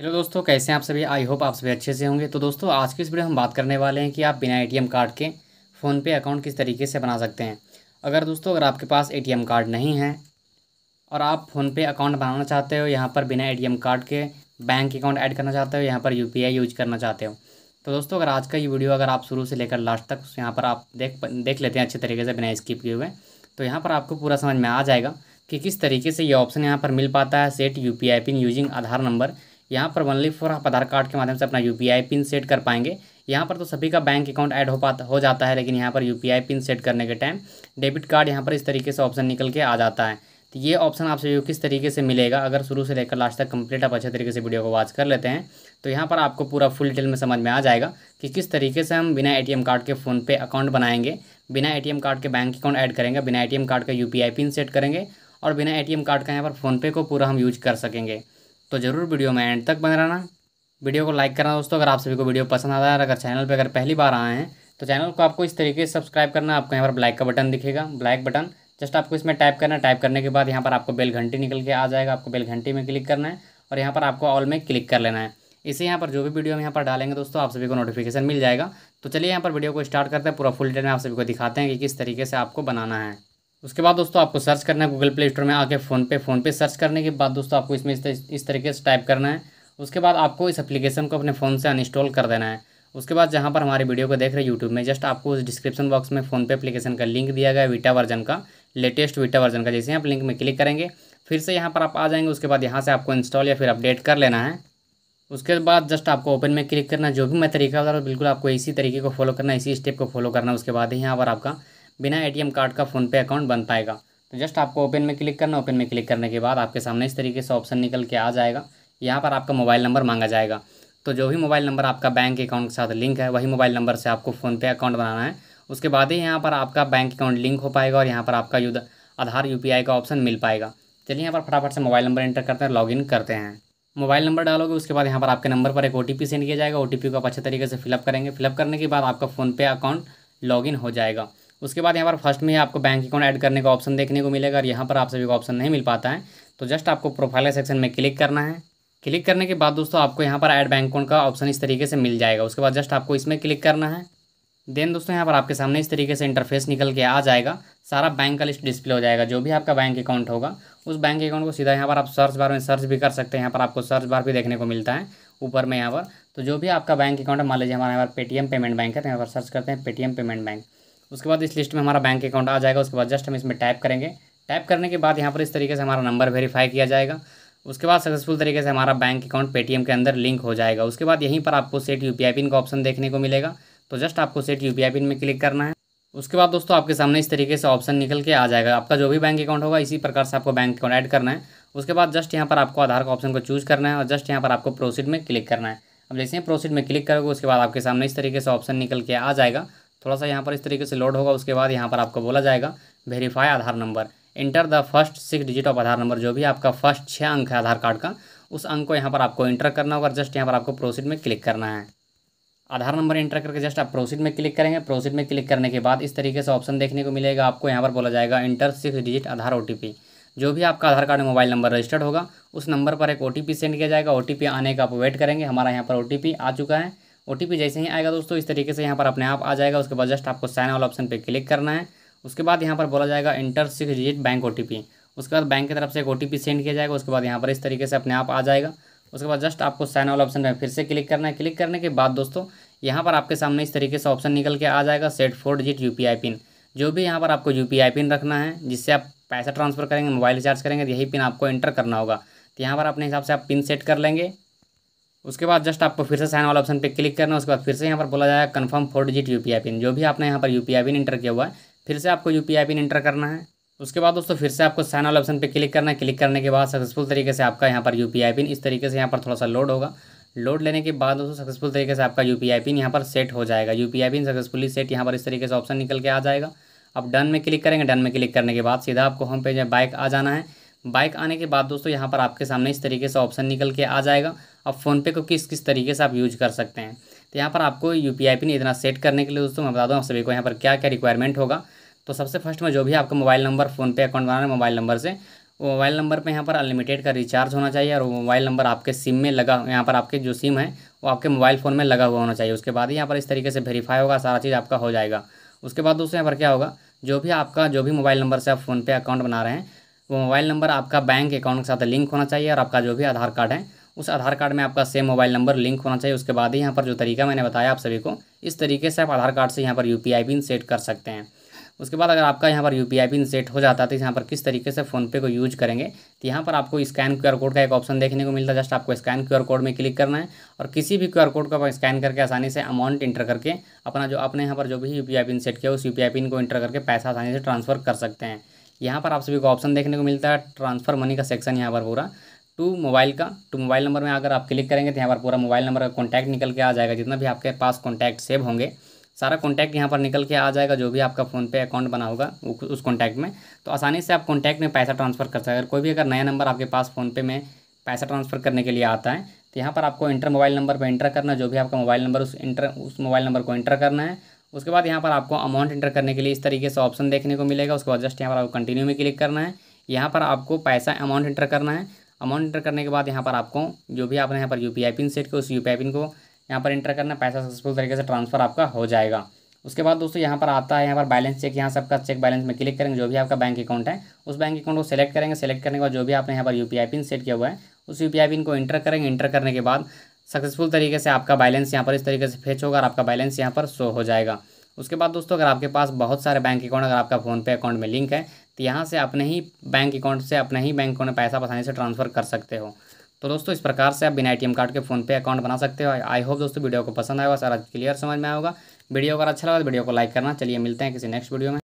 hello दोस्तों कैसे हैं आप सभी आई होप आप सभी अच्छे से होंगे तो दोस्तों आज की इस वीडियो हम बात करने वाले हैं कि आप बिना एटीएम कार्ड के फ़ोनपे अकाउंट किस तरीके से बना सकते हैं अगर दोस्तों अगर आपके पास एटीएम कार्ड नहीं है और आप फ़ोनपे अकाउंट बनाना चाहते हो यहाँ पर बिना ए कार्ड के बैंक अकाउंट ऐड करना चाहते हो यहाँ पर यू यूज करना चाहते हो तो दोस्तों अगर आज का ये वीडियो अगर आप शुरू से लेकर लास्ट तक यहाँ पर आप देख देख लेते हैं अच्छे तरीके से बिना स्किप किए हुए तो यहाँ पर आपको पूरा समझ में आ जाएगा कि किस तरीके से ये ऑप्शन यहाँ पर मिल पाता है set U PIN using Aadhaar number यहाँ पर वनली फॉर आप आधार कार्ड के माध्यम से अपना यू पिन सेट कर पाएंगे यहाँ पर तो सभी का बैंक अकाउंट ऐड हो पाता हो जाता है लेकिन यहाँ पर यू पिन सेट करने के टाइम डेबिट कार्ड यहाँ पर इस तरीके से ऑप्शन निकल के आ जाता है तो ये ऑप्शन आप सभी किस तरीके से मिलेगा अगर शुरू से लेकर लास्ट तक कंप्लीट आप अच्छे तरीके से वीडियो को वॉच कर लेते हैं तो यहाँ पर आपको पूरा फुल डिटेल में समझ में आ जाएगा कि किस तरीके से हम बिना एटीएम कार्ड के फ़ोन पे अकाउंट बनाएंगे बिना एटीएम कार्ड के बैंक अकाउंट ऐड करेंगे बिना ए कार्ड का यू पिन सेट करेंगे और बिना ए कार्ड का यहाँ पर फ़ोनपे को पूरा हम यूज कर सकेंगे तो ज़रूर वीडियो में एंड तक बने रहना वीडियो को लाइक करना दोस्तों अगर आप सभी को वीडियो पसंद आता है अगर चैनल पर अगर पहली बार आए हैं तो चैनल को आपको इस तरीके से सब्सक्राइब करना आपको यहाँ पर ब्लैक का बटन दिखेगा ब्लैक बटन जस्ट आपको इसमें टाइप करना टाइप करने के बाद यहाँ पर आपको बेल घंटी निकल के आ जाएगा आपको बेल घंटी में क्लिक करना है और यहाँ पर आपको ऑल में क्लिक कर लेना है इसे यहाँ पर जो भी वीडियो हम यहाँ पर डालेंगे दोस्तों आप सभी को नोटिफिकेशन मिल जाएगा तो चलिए यहाँ पर वीडियो को स्टार्ट करते हैं पूरा फुल डिटेल में आप सभी को दिखाते हैं कि किस तरीके से आपको बनाना है उसके बाद दोस्तों आपको सर्च करना है गूगल प्ले स्टोर में आके फ़ोन पे फ़ोन पे सर्च करने के बाद दोस्तों आपको इसमें इस तरीके से टाइप करना है उसके बाद आपको इस एप्लीकेशन को अपने फ़ोन से अनइंस्टॉल कर देना है उसके बाद जहाँ पर हमारी वीडियो को देख रहे हैं यूट्यूब में जस्ट आपको उस डिस्क्रिप्शन बॉक्स में फ़ोनपे एप्लीकेशन का लिंक दिया गया वीटा वर्जन का लेटेस्ट वीटा वर्जन का जैसे आप लिंक में क्लिक करेंगे फिर से यहाँ पर आप आ जाएंगे उसके बाद यहाँ से आपको इंस्टॉल या फिर अपडेट कर लेना है उसके बाद जस्ट आपको ओपन में क्लिक करना जो भी मैं तरीका बता रहा हूँ बिल्कुल आपको इसी तरीके को फॉलो करना इसी स्टेप को फॉलो करना उसके बाद ही यहाँ पर आपका बिना ए कार्ड का फ़ोनपे अकाउंट बन पाएगा तो जस्ट आपको ओपन में क्लिक करना ओपन में क्लिक करने के बाद आपके सामने इस तरीके से ऑप्शन निकल के आ जाएगा यहाँ पर आपका मोबाइल नंबर मांगा जाएगा तो जो भी मोबाइल नंबर आपका बैंक अकाउंट के साथ लिंक है वही मोबाइल नंबर से आपको फ़ोनपे अकाउंट बनाना है उसके बाद ही यहाँ पर आपका बैंक अकाउंट लिंक हो पाएगा और यहाँ पर आपका युद्ध आधार यू का ऑप्शन मिल पाएगा चलिए यहाँ पर फटाफट से मोबाइल नंबर एंटर करते हैं लॉगिन करते हैं मोबाइल नंबर डालोगे उसके बाद यहाँ पर आपके नंबर पर एक ओ सेंड किया जाएगा ओ को आप अच्छे तरीके से फिलअप करेंगे फिलअप करने के बाद आपका फ़ोनपे अकाउंट लॉगिन हो जाएगा उसके बाद यहाँ पर फर्स्ट में आपको बैंक अकाउंट ऐड करने का ऑप्शन देखने को मिलेगा और यहाँ पर आप सभी को ऑप्शन नहीं मिल पाता है तो जस्ट आपको प्रोफाइल सेक्शन में क्लिक करना है क्लिक करने के बाद दोस्तों आपको यहाँ पर ऐड बैंक अकाउंट का ऑप्शन इस तरीके से मिल जाएगा उसके बाद जस्ट आपको इसमें क्लिक करना है देन दोस्तों यहाँ पर आपके सामने इस तरीके से इंटरफेस निकल के आ जाएगा सारा बैंक का लिस्ट डिस्प्ले हो जाएगा जो भी आपका बैंक अकाउंट होगा उस बैंक अकाउंट को सीधा यहाँ पर आप सर्च बार में सर्च भी कर सकते हैं यहाँ पर आपको सर्च बार भी देखने को मिलता है ऊपर में यहाँ पर तो जो भी आपका बैंक अकाउंट है मान लीजिए हमारे यहाँ पर पेटीएम पेमेंट बैंक है तो यहाँ पर सर्च करते हैं पेटीएम पेमेंट बैंक उसके बाद इस लिस्ट में हमारा बैंक अकाउंट आ जाएगा उसके बाद जस्ट हम इसमें टाइप करेंगे टाइप करने के बाद यहाँ पर इस तरीके से हमारा नंबर वेरीफाई किया जाएगा उसके बाद सक्सेसफुल तरीके से हमारा बैंक अकाउंट पेटीएम के अंदर लिंक हो जाएगा उसके बाद यहीं पर आपको सेट यू पिन का ऑप्शन देखने को मिलेगा तो जस्ट आपको सेट यू पिन में क्लिक करना है उसके बाद दोस्तों आपके सामने इस तरीके से ऑप्शन निकल के आ जाएगा आपका जो भी बैंक अकाउंट होगा इसी प्रकार से आपको बैंक अकाउंट ऐड करना है उसके बाद जस्ट यहाँ पर आपको आधार का ऑप्शन को चूज़ करना है और जस्ट यहाँ पर आपको प्रोसीड में क्लिक करना है अब जैसे ही प्रोसीड में क्लिक करोगे उसके बाद आपके सामने इस तरीके से ऑप्शन निकल के आ जाएगा थोड़ा सा यहाँ पर इस तरीके से लोड होगा उसके बाद यहाँ पर आपको बोला जाएगा verify Aadhaar number enter the first six digit of Aadhaar number जो भी आपका फर्स्ट छः अंक है आधार कार्ड का उस अंक को यहाँ पर आपको इंटर करना होगा जस्ट यहाँ पर आपको प्रोसीड में क्लिक करना है आधार नंबर इंटर करके जस्ट आप प्रोसीड में क्लिक करेंगे प्रोसीड में क्लिक करने के बाद इस तरीके से ऑप्शन देखने को मिलेगा आपको यहाँ पर बोला जाएगा enter six digit Aadhaar O जो भी आपका Aadhaar card mobile number registered होगा उस नंबर पर एक ओ सेंड किया जाएगा ओ आने का आप वेट करेंगे हमारा यहाँ पर ओ आ चुका है ओ जैसे ही आएगा दोस्तों इस तरीके से यहाँ पर अपने आप आ जाएगा उसके बाद जस्ट आपको साइन ऑल ऑप्शन पर क्लिक करना है उसके बाद यहाँ पर बोला जाएगा enter six digit bank O उसके बाद बैंक की तरफ से एक ओ सेंड किया जाएगा उसके बाद यहाँ पर इस तरीके से अपने आप आ जाएगा उसके बाद जस्ट आपको साइन ऑल ऑप्शन में फिर से क्लिक करना है क्लिक करने के बाद दोस्तों यहाँ पर आपके सामने इस तरीके से ऑप्शन निकल के आ जाएगा set four digit U PIN जो भी यहाँ पर आपको यू पिन रखना है जिससे आप पैसा ट्रांसफर करेंगे मोबाइल रिचार्ज करेंगे यही पिन आपको एंटर करना होगा तो यहाँ पर अपने हिसाब से आप पिन सेट कर लेंगे उसके बाद जस्ट आपको फिर से साइन वाला ऑप्शन पे क्लिक करना है उसके बाद फिर से यहाँ पर बोला जाएगा confirm four digit U PIN जो भी आपने यहाँ पर यू पिन इंटर किया हुआ है फिर से आपको यू पिन इंटर करना है उसके बाद दोस्तों फिर से आपको साइन वाला ऑप्शन पे क्लिक करना है क्लिक करने के बाद सक्सेसफुल तरीके से आपका यहाँ पर यू पिन इस तरीके से यहाँ पर थोड़ा सा लोड होगा लोड लेने के बाद दोस्तों सक्सेसफुल तरीके से आपका यू पिन यहाँ पर सेट हो जाएगा यू पिन सक्सेसफुली सेट यहाँ पर इस तरीके से ऑप्शन निकल के आ जाएगा आप डन में क्लिक करेंगे डन में क्लिक करने के बाद सीधा आपको होम पेज में बाइक आ जाना है बाइक आने के बाद दोस्तों यहाँ पर आपके सामने इस तरीके से ऑप्शन निकल के आ जाएगा अब फ़ोनपे को किस किस तरीके से आप यूज़ कर सकते हैं तो यहाँ पर आपको यू पी आई पिन इतना सेट करने के लिए दोस्तों मैं बता दूँ आप सभी को यहाँ पर क्या क्या रिक्वायरमेंट होगा तो सबसे फर्स्ट में जो भी आपका मोबाइल नंबर फ़ोनपे अकाउंट बनाना है मोबाइल नंबर से वो मोबाइल नंबर पर यहाँ पर अनलिमिटेड का रिचार्ज होना चाहिए और मोबाइल नंबर आपके सिम में लगा यहाँ पर आपके जो सिम है वो आपके मोबाइल फ़ोन में लगा हुआ होना चाहिए उसके बाद ही यहाँ पर इस तरीके से वेरीफाई होगा सारा चीज़ आपका हो जाएगा उसके बाद दोस्तों यहाँ पर क्या होगा जो भी आपका जो भी मोबाइल नंबर से आप फ़ोनपे अकाउंट बना रहे हैं वो तो मोबाइल नंबर आपका बैंक अकाउंट के साथ लिंक होना चाहिए और आपका जो भी आधार कार्ड है उस आधार कार्ड में आपका सेम मोबाइल नंबर लिंक होना चाहिए उसके बाद ही यहाँ पर जो तरीका मैंने बताया आप सभी को इस तरीके से आप आधार कार्ड से यहाँ पर यू पिन सेट कर सकते हैं उसके बाद अगर आपका यहाँ पर यू पिन सेट हो जाता है तो यहाँ पर किस तरीके से फ़ोनपे को यूज करेंगे तो यहाँ पर आपको स्कैन क्यू कोड का एक ऑप्शन देखने को मिलता है जस्ट आपको स्कैन क्यू कोड में क्लिक करना है और किसी भी क्यू कोड को स्कैन करके आसानी से अमाउंट इंटर करके अपना जो अपने यहाँ पर जो भी यू पिन सेट किया उस यू पिन को इंटर करके पैसा आसानी से ट्रांसफ़र कर सकते हैं यहाँ पर आप सभी को ऑप्शन देखने को मिलता है ट्रांसफ़र मनी का सेक्शन यहाँ पर पूरा टू मोबाइल का टू मोबाइल नंबर में अगर आप क्लिक करेंगे तो यहाँ पर पूरा मोबाइल नंबर का कॉन्टैक्ट निकल के आ जाएगा जितना भी आपके पास कॉन्टैक्ट सेव होंगे सारा कॉन्टैक्ट यहाँ पर निकल के आ जाएगा जो भी आपका फोन पे अकाउंट बना होगा उस कॉन्टैक्ट में तो आसानी से आप कॉन्टैक्ट में पैसा ट्रांसफ़र कर सकते हैं अगर कोई भी अगर नया नंबर आपके पास फ़ोनपे में पैसा ट्रांसफ़र करने के लिए आता है तो यहाँ पर आपको इंटर मोबाइल नंबर पर इंटर करना जो भी आपका मोबाइल नंबर उस इंटर उस मोबाइल नंबर को इंटर करना है उसके बाद यहाँ पर आपको अमाउंट इंटर करने के लिए इस तरीके से ऑप्शन देखने को मिलेगा उसके बाद जस्ट यहाँ पर आपको कंटिन्यू में क्लिक करना है यहाँ पर आपको पैसा अमाउंट एंटर करना है अमाउंट इंटर करने के बाद यहाँ पर आपको जो भी आपने यहाँ पर यू पिन सेट किया उस यू पिन को यहाँ पर इंटर करना पैसा सक्सेसफुल तरीके से ट्रांसफ़र आपका हो जाएगा उसके बाद दोस्तों यहाँ पर आता है यहाँ पर बैलेंस चेक यहाँ सबका चेक बैलेंस में क्लिक करेंगे जो भी आपका बैंक अकाउंट है उस बैंक अकाउंट को सेलेक्ट करेंगे सेलेक्ट करने के बाद जो भी आपने यहाँ पर यू पिन सेट किया हुआ है उस यू पिन को इंटर करेंगे इंटर करने के बाद सक्सेसफुल तरीके से आपका बैलेंस यहाँ पर इस तरीके से फेच होगा और आपका बैलेंस यहाँ पर शो हो जाएगा उसके बाद दोस्तों अगर आपके पास बहुत सारे बैंक अकाउंट अगर आपका फ़ोनपे अकाउंट में लिंक है तो यहाँ से अपने ही बैंक अकाउंट से अपने ही बैंक अकाउंट में पैसा आसानी से ट्रांसफ़र कर सकते हो तो दोस्तों इस प्रकार से आप बिना ए कार्ड के फ़ोनपे अकाउंट बना सकते हो आई होप दोस्तों वीडियो को पसंद आएगा सारा क्लियर समझ में आएगा वीडियो अगर अच्छा लगा तो वीडियो को लाइक करना चलिए मिलते हैं किसी नेक्स्ट वीडियो में